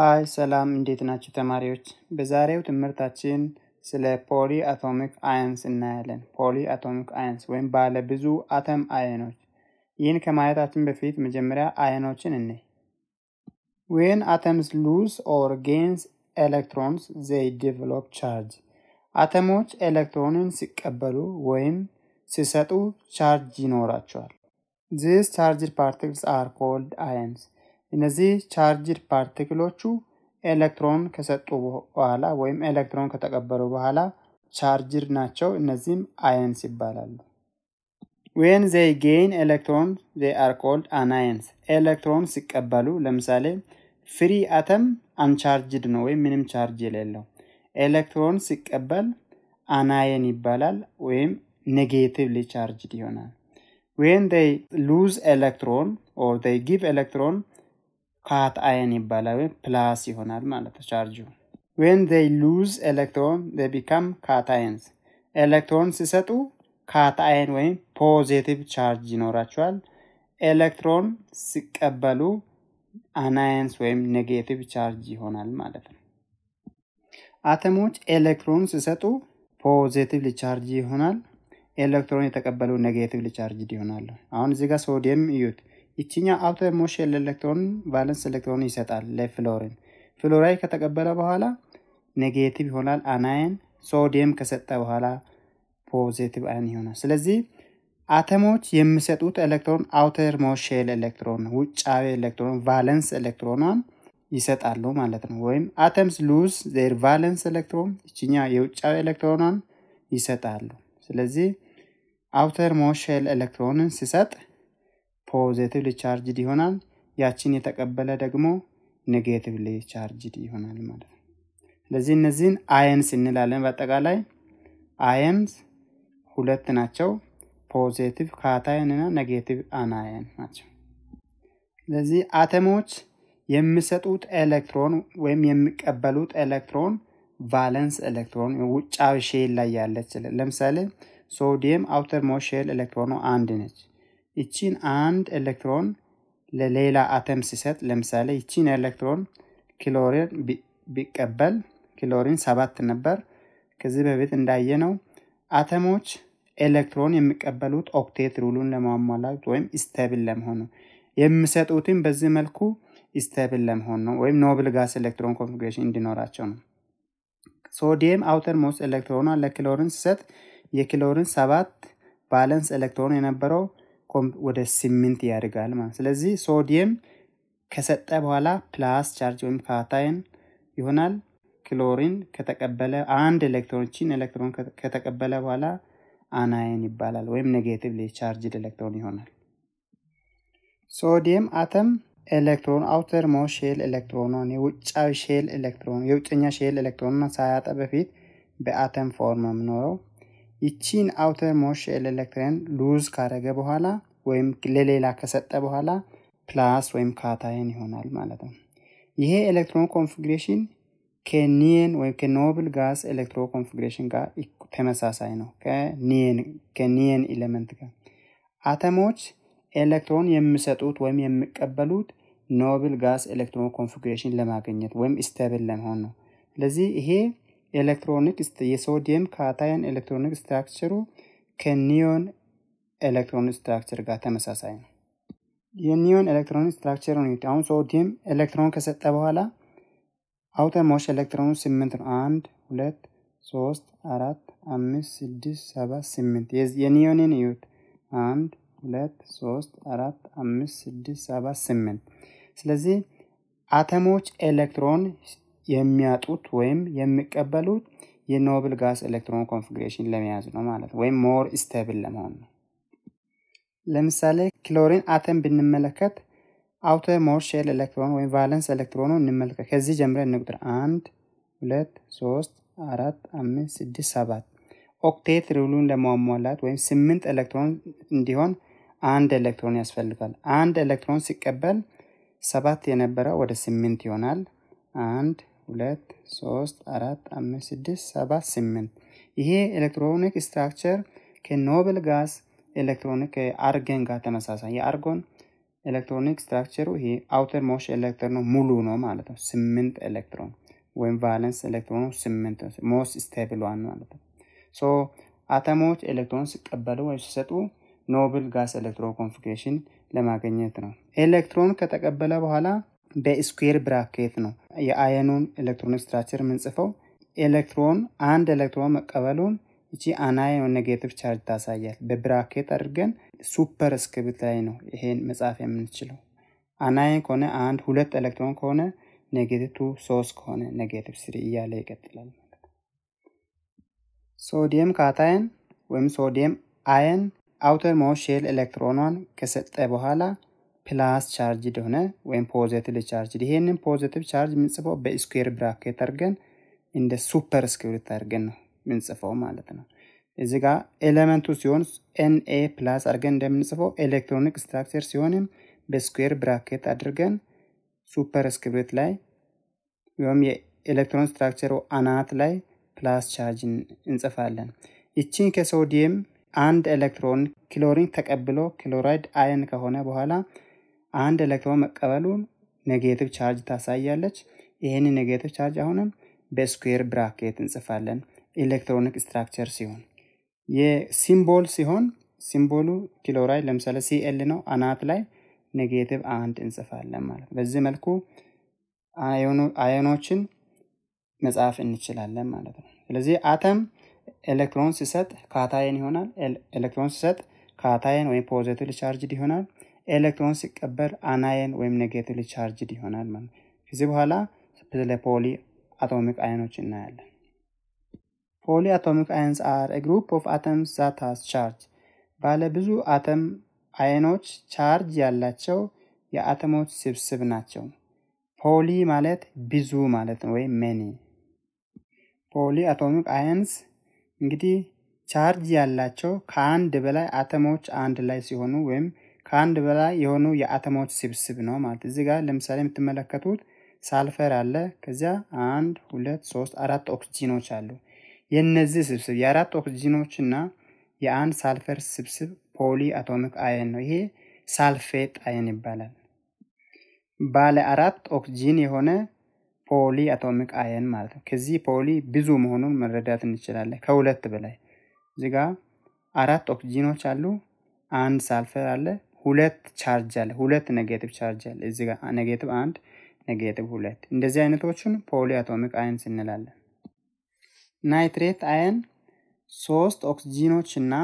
ሀይ ሰላም እንዴት ናችሁ ተማሪዎች? በዛሬው ትምህርታችን ስለ ፖሊ አቶሚክ አየንስ እናያለን። ፖሊ አቶሚክ አየንስ ወይም ባለ ብዙ አተም አየኖች። ይህን ከማየታችን በፊት መጀመሪያ አየኖችን እኔ ዌን አተምስ ሉዝ ኦር ጌንስ ኤሌክትሮንስ ዘይ ዲቨሎፕ ቻርጅ። አተሞች ኤሌክትሮንን ሲቀበሉ ወይም ሲሰጡ ቻርጅ ይኖራቸዋል። ዚስ ቻርጅድ ፓርቲክልስ አር ኮልድ አየንስ እነዚህ ቻርጅድ ፓርቲክሎቹ ኤሌክትሮን ከሰጡ በኋላ ወይም ኤሌክትሮን ከተቀበሉ በኋላ ቻርጅድ ናቸው። እነዚህም አየንስ ይባላሉ። ዌን ዘይ ጌይን ኤሌክትሮን ዘይ አር ኮልድ አናየንስ። ኤሌክትሮን ሲቀበሉ ለምሳሌ ፍሪ አተም አንቻርጅድ ነው ወይም ምንም ቻርጅ የሌለው ኤሌክትሮን ሲቀበል አናየን ይባላል ወይም ኔጌቲቭሊ ቻርጅድ ይሆናል። ዌን ዘይ ሉዝ ኤሌክትሮን ኦር ዘይ ጊቭ ኤሌክትሮን ካት አየን ይባላል ወይም ፕላስ ይሆናል ማለት ነው ቻርጁ። ዌን ዘይ ሉዝ ኤሌክትሮን ዘይ ቢካም አየንስ ኤሌክትሮን ሲሰጡ ካት አየን ወይም ፖዚቲቭ ቻርጅ ይኖራቸዋል። ኤሌክትሮን ሲቀበሉ አናየንስ ወይም ኔጌቲቭ ቻርጅ ይሆናል ማለት ነው። አተሞች ኤሌክትሮን ሲሰጡ ፖዚቲቭ ሊቻርጅ ይሆናል። ኤሌክትሮን የተቀበሉ ኔጌቲቭ ሊቻርጅ ይሆናሉ። አሁን እዚህ ጋር ሶዲየም እዩት። ይችኛ አውቶ ሞሽን ለኤሌክትሮን ቫለንስ ኤሌክትሮን ይሰጣል ለፍሎሪን። ፍሎራይድ ከተቀበለ በኋላ ኔጌቲቭ ይሆናል። አናየን ሶዲየም ከሰጠ በኋላ ፖዚቲቭ አየን ይሆናል። ስለዚህ አተሞች የሚሰጡት ኤሌክትሮን አውተር ሞሼል ኤሌክትሮን ውጫዊ ኤሌክትሮን ቫለንስ ኤሌክትሮኗን ይሰጣሉ ማለት ነው። ወይም አተምስ ሉዝ ዘር ቫለንስ ኤሌክትሮን ይችኛ የውጫዊ ኤሌክትሮኗን ይሰጣሉ። ስለዚህ አውተር ሞሼል ኤሌክትሮንን ሲሰጥ ፖዘቲቭሊ ቻርጅድ ይሆናል። ያችን የተቀበለ ደግሞ ኔጌቲቭሊ ቻርጅድ ይሆናል ማለት ነው። ስለዚህ እነዚህን አየንስ እንላለን። በአጠቃላይ አየንስ ሁለት ናቸው። ፖዘቲቭ ካታየን እና ኔጌቲቭ አናየን ናቸው። ስለዚህ አተሞች የሚሰጡት ኤሌክትሮን ወይም የሚቀበሉት ኤሌክትሮን ቫለንስ ኤሌክትሮን ውጫዊ ሼል ላይ ያለች ለምሳሌ ሶዲየም አውተር ሞት ሼል ኤሌክትሮኑ አንድ ነች። ይቺን አንድ ኤሌክትሮን ለሌላ አተም ሲሰጥ ለምሳሌ ይቺን ኤሌክትሮን ክሎሪን ቢቀበል ክሎሪን ሰባት ነበር። ከዚህ በፊት እንዳየ ነው አተሞች ኤሌክትሮን የሚቀበሉት ኦክቴት ሩሉን ለማሟላት ወይም ስቴብል ለመሆን ነው። የሚሰጡትም በዚህ መልኩ ስቴብል ለመሆን ነው ወይም ኖብል ጋስ ኤሌክትሮን ኮንፊግሬሽን እንዲኖራቸው ነው። ሶዲየም አውተር ሞስት ኤሌክትሮኗ ለክሎሪን ሲሰጥ የክሎሪን ሰባት ባለንስ ኤሌክትሮን የነበረው ወደ ስምንት ያድጋል ማለት ስለዚህ ሶዲየም ከሰጠ በኋላ ፕላስ ቻርጅ ወይም ካታይን ይሆናል። ክሎሪን ከተቀበለ አንድ ኤሌክትሮኖችን ኤሌክትሮን ከተቀበለ በኋላ አናይን ይባላል ወይም ኔጌቲቭ ቻርጅድ ኤሌክትሮን ይሆናል። ሶዲየም አተም ኤሌክትሮን አውተር ሞ ሼል ኤሌክትሮኗን የውጫዊ ሼል ኤሌክትሮን የውጨኛ ሼል ኤሌክትሮኗን ሳያጠ በፊት በአተም ፎርም ነው ይቺን አውተር ሞሽ ኤሌክትረን ሉዝ ካረገ በኋላ ወይም ለሌላ ከሰጠ በኋላ ፕላስ ወይም ካታየን ይሆናል ማለት ነው። ይሄ ኤሌክትሮን ኮንፊግሬሽን ከኒየን ወይም ከኖብል ጋዝ ኤሌክትሮ ኮንፊግሬሽን ጋር ተመሳሳይ ነው። ከኒየን ኤሌመንት ጋር አተሞች ኤሌክትሮን የሚሰጡት ወይም የሚቀበሉት ኖብል ጋዝ ኤሌክትሮን ኮንፊግሬሽን ለማግኘት ወይም ስተብል ለመሆን ነው። ስለዚህ ይሄ ኤሌክትሮኒክ የሶዲየም ካታየን ኤሌክትሮኒክ ስትራክቸሩ ከኒዮን ኤሌክትሮኒክ ስትራክቸር ጋር ተመሳሳይ ነው። የኒዮን ኤሌክትሮኒክ ስትራክቸር ዩኒት አሁን ሶዲየም ኤሌክትሮን ከሰጠ በኋላ አውተር ሞሽ ኤሌክትሮኑ ስምንት ነው። አንድ ሁለት ሶስት አራት አምስት ስድስት ሰባት ስምንት የኒዮንን እዩት። አንድ ሁለት ሶስት አራት አምስት ስድስት ሰባት ስምንት ስለዚህ አተሞች ኤሌክትሮን የሚያጡት ወይም የሚቀበሉት የኖብል ጋስ ኤሌክትሮን ኮንፊግሬሽን ለመያዝ ነው ማለት ነው፣ ወይም ሞር ስቴብል ለመሆን ነው። ለምሳሌ ክሎሪን አተም ብንመለከት አውተር ሞር ሼል ኤሌክትሮን ወይም ቫለንስ ኤሌክትሮኑ እንመልከት። ከዚህ ጀምረን እንቁጥር አንድ ሁለት ሶስት አራት አምስት ስድስት ሰባት ኦክቴት ሩሉን ለማሟላት ወይም ስምንት ኤሌክትሮን እንዲሆን አንድ ኤሌክትሮን ያስፈልጋል። አንድ ኤሌክትሮን ሲቀበል ሰባት የነበረው ወደ ስምንት ይሆናል። አንድ ሁለት ሶስት አራት አምስት ስድስት ሰባት ስምንት ይሄ ኤሌክትሮኒክ ስትራክቸር ከኖብል ጋስ ኤሌክትሮኒክ አርገን ጋር ተመሳሳይ የአርጎን ኤሌክትሮኒክ ስትራክቸሩ ይሄ አውተር ሞሽ ኤሌክትሮኑ ሙሉ ነው ማለት ነው። ስምንት ኤሌክትሮን ወይም ቫለንስ ኤሌክትሮኑ ስምንት ሞስ ስቴብል ዋን ማለት ነው። ሶ አተሞች ኤሌክትሮን ሲቀበሉ ወይም ሲሰጡ ኖብል ጋስ ኤሌክትሮ ኮንፊግሬሽን ለማገኘት ነው። ኤሌክትሮን ከተቀበለ በኋላ በስኩዌር ብራኬት ነው የአየኑን ኤሌክትሮን ስትራክቸር የምንጽፈው። ኤሌክትሮን አንድ ኤሌክትሮን መቀበሉን እቺ አናየን ኔጌቲቭ ቻርጅ ታሳያል። በብራኬት አድርገን ሱፐር እስክሪብት ላይ ነው ይሄን መጻፍ የምንችለው። አናየን ከሆነ አንድ ሁለት ኤሌክትሮን ከሆነ ኔጌቲቭ ቱ፣ ሶስት ከሆነ ኔጌቲቭ ስሪ እያለ ይቀጥላል ማለት ነው። ሶዲየም ካታየን ወይም ሶዲየም አየን አውተር ሞት ሼል ኤሌክትሮኗን ከሰጠ በኋላ ፕላስ ቻርጅ ደሆነ ወይም ፖዘቲቭ ቻርጅ ይሄንን ፖዘቲቭ ቻርጅ ምንጽፈው በስኩዌር ብራኬት አድርገን እንደ ሱፐር ስክሪፕት አድርገን ነው ምንጽፈው ማለት ነው። እዚ ጋ ኤሌመንቱ ሲሆን ኤንኤ ፕላስ አድርገን እንደምንጽፈው ኤሌክትሮኒክ ስትራክቸር ሲሆንም በስኩዌር ብራኬት አድርገን ሱፐር ስክሪፕት ላይ ወይም የኤሌክትሮን ስትራክቸሩ አናት ላይ ፕላስ ቻርጅ እንጽፋለን። ይቺን ከሶዲየም አንድ ኤሌክትሮን ክሎሪን ተቀብሎ ክሎራይድ አየን ከሆነ በኋላ አንድ ኤሌክትሮን መቀበሉን ኔጌቲቭ ቻርጅ ታሳያለች። ይህን ኔጌቲቭ ቻርጅ አሁንም በስኩዌር ብራኬት እንጽፋለን። ኤሌክትሮኒክ ስትራክቸር ሲሆን የሲምቦል ሲሆን ሲምቦሉ ክሎራይድ ለምሳሌ ሲኤል ነው። አናት ላይ ኔጌቲቭ አንድ እንጽፋለን ማለት በዚህ መልኩ አዮኖችን መጻፍ እንችላለን ማለት ነው። ስለዚህ አተም ኤሌክትሮን ሲሰጥ ካታየን ይሆናል። ኤሌክትሮን ሲሰጥ ካታየን ወይም ፖዘቲቭ ቻርጅድ ይሆናል። ኤሌክትሮን ሲቀበል አናየን ወይም ኔጌቲቭ ቻርጅድ ይሆናል ማለት ነው። ከዚህ በኋላ ስለ ፖሊ አቶሚክ አይኖች እናያለን። ፖሊ አቶሚክ አይንስ አር ኤ ግሩፕ ኦፍ አተምስ ዛት ሃዝ ቻርጅ ባለ ብዙ አተም አይኖች ቻርጅ ያላቸው የአተሞች ስብስብ ናቸው። ፖሊ ማለት ብዙ ማለት ነው፣ ወይም ሜኒ። ፖሊ አቶሚክ አይንስ እንግዲህ ቻርጅ ያላቸው ከአንድ በላይ አተሞች አንድ ላይ ሲሆኑ ወይም ከአንድ በላይ የሆኑ የአተሞች ስብስብ ነው ማለት እዚህ ጋር ለምሳሌ የምትመለከቱት ሳልፈር አለ። ከዚያ አንድ ሁለት ሶስት አራት ኦክስጂኖች አሉ። የነዚህ ስብስብ የአራት ኦክሲጂኖች እና የአንድ ሳልፈር ስብስብ ፖሊ አቶሚክ አየን ነው። ይሄ ሳልፌት አየን ይባላል። ባለ አራት ኦክስጂን የሆነ ፖሊ አቶሚክ አየን ማለት ነው። ከዚህ ፖሊ ብዙ መሆኑን መረዳት እንችላለን። ከሁለት በላይ እዚህ ጋር አራት ኦክስጂኖች አሉ። አንድ ሳልፈር አለ። ሁለት ቻርጅ አለ። ሁለት ኔጌቲቭ ቻርጅ አለ። እዚህ ጋር ኔጌቲቭ አንድ፣ ኔጌቲቭ ሁለት። እንደዚህ አይነቶቹን ፖሊ አቶሚክ አየንስ እንላለን። ናይትሬት አየን ሶስት ኦክስጂኖች እና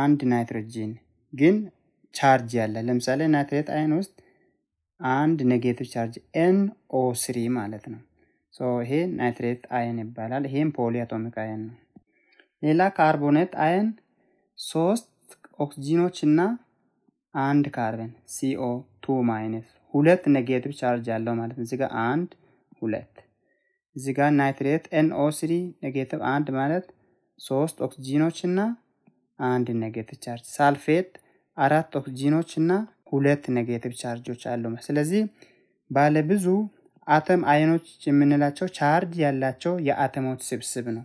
አንድ ናይትሮጂን ግን ቻርጅ ያለ። ለምሳሌ ናይትሬት አየን ውስጥ አንድ ኔጌቲቭ ቻርጅ ኤን ኦ ስሪ ማለት ነው። ይሄ ናይትሬት አየን ይባላል። ይሄም ፖሊ አቶሚክ አየን ነው። ሌላ ካርቦኔት አየን ሶስት ኦክስጂኖች እና አንድ ካርበን ሲኦ ቱ ማይነስ ሁለት ኔጌቲቭ ቻርጅ ያለው ማለት ነው። እዚጋ አንድ ሁለት እዚጋ ናይትሬት ኤንኦ ስሪ ኔጌቲቭ አንድ ማለት ሶስት ኦክሲጂኖች እና አንድ ኔጌቲቭ ቻርጅ፣ ሳልፌት አራት ኦክስጂኖች እና ሁለት ኔጌቲቭ ቻርጆች አሉ። ስለዚህ ባለ ብዙ አተም አይኖች የምንላቸው ቻርጅ ያላቸው የአተሞች ስብስብ ነው።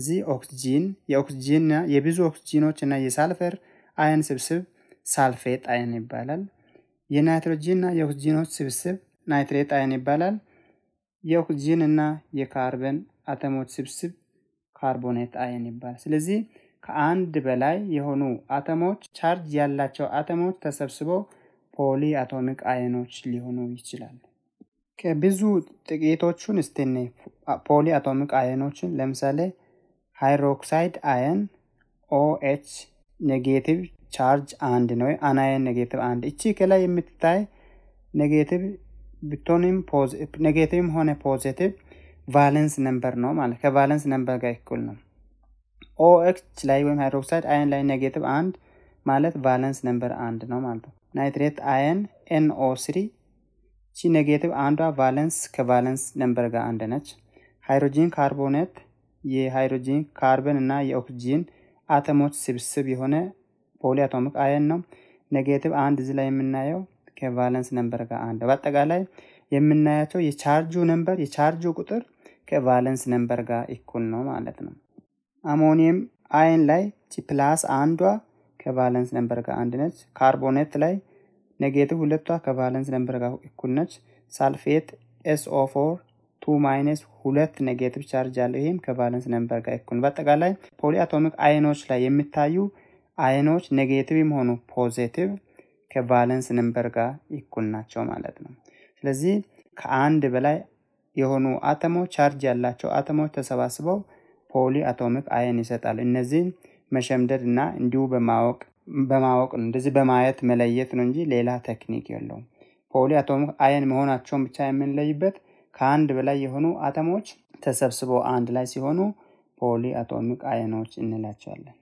እዚህ ኦክስጂን የኦክሲጂን የብዙ ኦክሲጂኖች እና የሳልፈር አየን ስብስብ ሳልፌት አየን ይባላል። እና የኦክስጂኖች ስብስብ ናይትሬት አየን ይባላል። የኦክስጂን እና የካርበን አተሞች ስብስብ ካርቦኔት አየን ይባላል። ስለዚህ ከአንድ በላይ የሆኑ አተሞች ቻርጅ ያላቸው አተሞች ተሰብስበው ፖሊ አቶሚክ አየኖች ሊሆኑ ይችላሉ። ከብዙ ጥቂቶቹን እስቴኔ ፖሊ አቶሚክ አየኖችን ለምሳሌ ሃይድሮክሳይድ አየን ኦኤች ኔጌቲቭ ቻርጅ አንድ ነው። አናየን ኔጌቲቭ አንድ። እቺ ከላይ የምትታይ ኔጌቲቭ ብትሆንም ኔጌቲቭም ሆነ ፖዚቲቭ ቫለንስ ነምበር ነው ማለት ከቫለንስ ነምበር ጋር ይኩል ነው። ኦኤች ላይ ወይም ሃይድሮክሳይድ አየን ላይ ኔጌቲቭ አንድ ማለት ቫለንስ ነምበር አንድ ነው ማለት ነው። ናይትሬት አየን ኤንኦ ስሪ ቺ ኔጌቲቭ አንዷ ቫለንስ ከቫለንስ ነምበር ጋር አንድ ነች። ሃይድሮጂን ካርቦኔት የሃይድሮጂን ካርበን እና የኦክሲጂን አተሞች ስብስብ የሆነ ፖሊ አቶሚክ አየን ነው። ኔጌቲቭ አንድ እዚህ ላይ የምናየው ከቫለንስ ነንበር ጋር አንድ በአጠቃላይ የምናያቸው የቻርጁ ነንበር የቻርጁ ቁጥር ከቫለንስ ነንበር ጋር እኩል ነው ማለት ነው። አሞኒየም አየን ላይ ፕላስ አንዷ ከቫለንስ ነንበር ጋር አንድ ነች። ካርቦኔት ላይ ኔጌቲቭ ሁለቷ ከቫለንስ ነንበር ጋር እኩል ነች። ሳልፌት ኤስኦ ፎር ቱ ማይነስ ሁለት ኔጌቲቭ ቻርጅ አለው። ይህም ከቫለንስ ነንበር ጋር እኩል። በአጠቃላይ ፖሊአቶሚክ አይኖች ላይ የሚታዩ አይኖች ኔጌቲቭም ሆኑ ፖዚቲቭ ከቫለንስ ነምበር ጋር እኩል ናቸው ማለት ነው። ስለዚህ ከአንድ በላይ የሆኑ አተሞች ቻርጅ ያላቸው አተሞች ተሰባስበው ፖሊ አቶሚክ አየን ይሰጣል። እነዚህ መሸምደድ እና እንዲሁ በማወቅ ነው እንደዚህ በማየት መለየት ነው እንጂ ሌላ ቴክኒክ የለውም። ፖሊ አቶሚክ አየን መሆናቸውን ብቻ የምንለይበት ከአንድ በላይ የሆኑ አተሞች ተሰብስበው አንድ ላይ ሲሆኑ ፖሊ አቶሚክ አየኖች እንላቸዋለን።